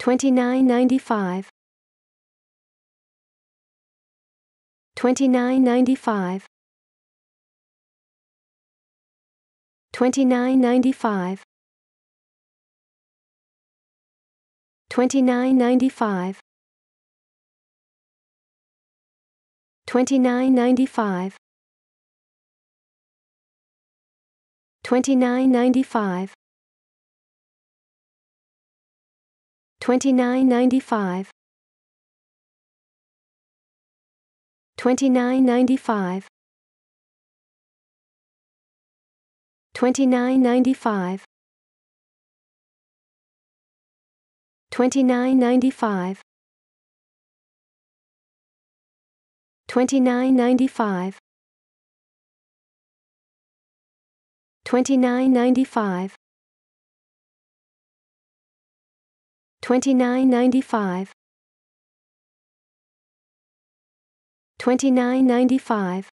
2995 2995 2995 2995 2995 2995 29.95 29.95 29.95 29.95 29.95 29.95 2995 2995